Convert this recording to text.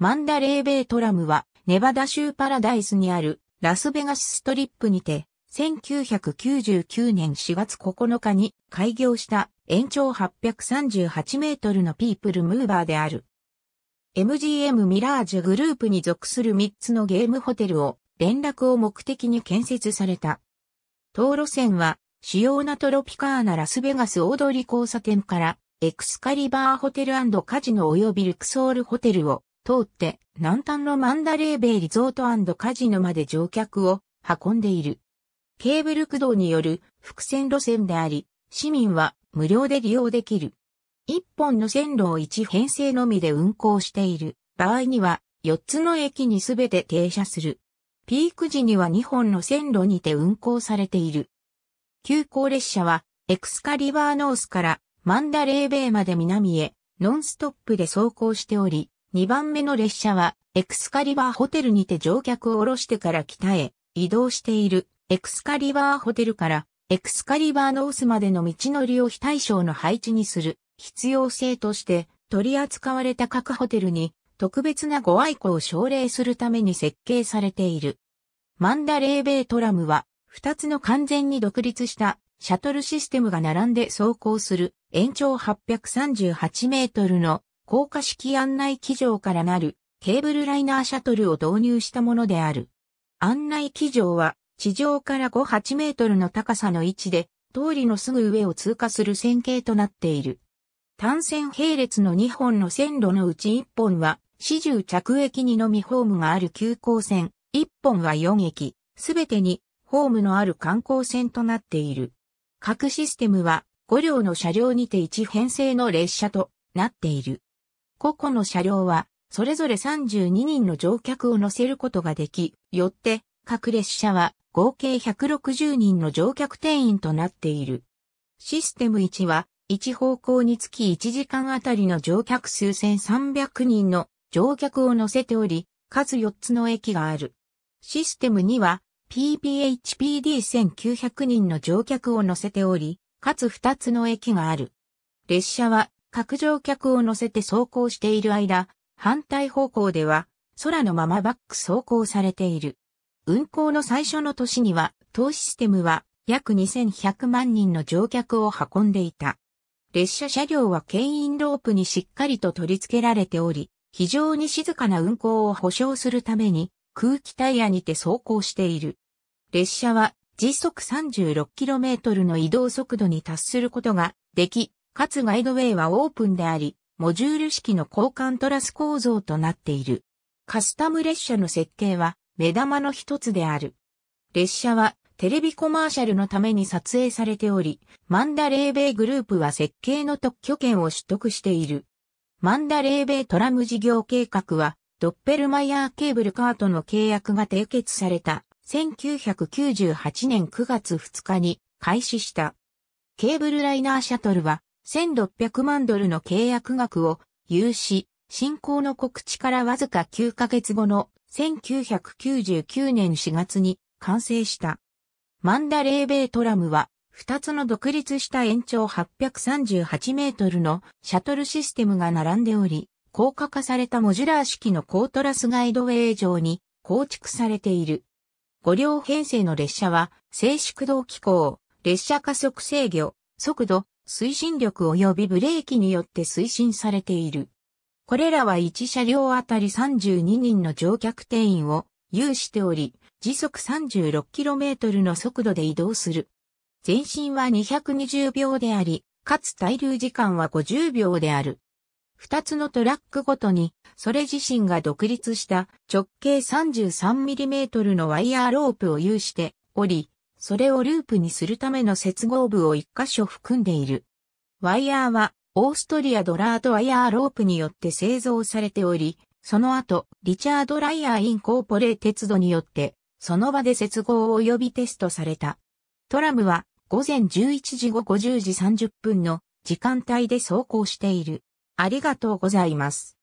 マンダレーベイトラムは、ネバダ州パラダイスにあるラスベガスストリップにて、1999年4月9日に開業した延長838メートルのピープルムーバーである。MGM ミラージュグループに属する3つのゲームホテルを連絡を目的に建設された。道路線は主要なトロピカーナラスベガス大通り交差点からエクスカリバーホテルカジノ及びルクソールホテルを通って南端のマンダレーベイリゾートカジノまで乗客を運んでいる。ケーブル駆動による伏線路線であり、市民は無料で利用できる。一本の線路を一編成のみで運行している場合には4つの駅にすべて停車する。ピーク時には2本の線路にて運行されている。急行列車はエクスカリバーノースからマンダレーベイまで南へノンストップで走行しており、2番目の列車は、エクスカリバーホテルにて乗客を降ろしてから北へ移動している、エクスカリバーホテルから、エクスカリバーノースまでの道のりを非対称の配置にする必要性として取り扱われた各ホテルに特別なご愛顧を奨励するために設計されている。マンダレーベイトラムは2つの完全に独立したシャトルシステムが並んで走行する延長838メートルの高架式案内機場からなるケーブルライナーシャトルを導入したものである。案内機場は地上から5、8メートルの高さの位置で通りのすぐ上を通過する線形となっている。単線並列の2本の線路のうち1本は始終着駅にのみホームがある急行線、1本は4駅、すべてにホームのある観光線となっている。各システムは5両の車両にて1編成の列車となっている。個々の車両は、それぞれ32人の乗客を乗せることができ、よって、各列車は合計160人の乗客定員となっている。システム1は、1方向につき1時間あたりの乗客数1300人の乗客を乗せており、数4つの駅がある。システム2は、PBHPD1900 人の乗客を乗せており、かつ2つの駅がある。列車は各乗客を乗せて走行している間、反対方向では空のままバック走行されている。運行の最初の年には、当システムは約2100万人の乗客を運んでいた。列車車両は牽引ロープにしっかりと取り付けられており、非常に静かな運行を保証するために空気タイヤにて走行している。列車は時速 36km の移動速度に達することができ、かつガイドウェイはオープンであり、モジュール式の交換トラス構造となっている。カスタム列車の設計は目玉の一つである。列車はテレビコマーシャルのために撮影されており、マンダレーベイグループは設計の特許権を取得している。マンダレーベイトラム事業計画は、ドッペルマイヤーケーブルカートの契約が締結された1998年9月2日に開始した。ケーブルライナーシャトルは1600万ドルの契約額を有し、進行の告知からわずか9ヶ月後の1999年4月に完成した。マンダレーベイトラムは2つの独立した延長838メートルのシャトルシステムが並んでおり、高架化されたモジュラー式のコートラスガイドウェイ上に構築されている。5両編成の列車は静粛動機構、列車加速制御、速度、推進力及びブレーキによって推進されている。これらは1車両あたり32人の乗客定員を有しており、時速 36km の速度で移動する。前進は220秒であり、かつ滞留時間は50秒である。二つのトラックごとに、それ自身が独立した直径 33mm のワイヤーロープを有しており、それをループにするための接合部を一箇所含んでいる。ワイヤーは、オーストリアドラートワイヤーロープによって製造されており、その後、リチャード・ライヤー・インコーポレー鉄道によって、その場で接合及びテストされた。トラムは、午前11時後50時30分の時間帯で走行している。ありがとうございます。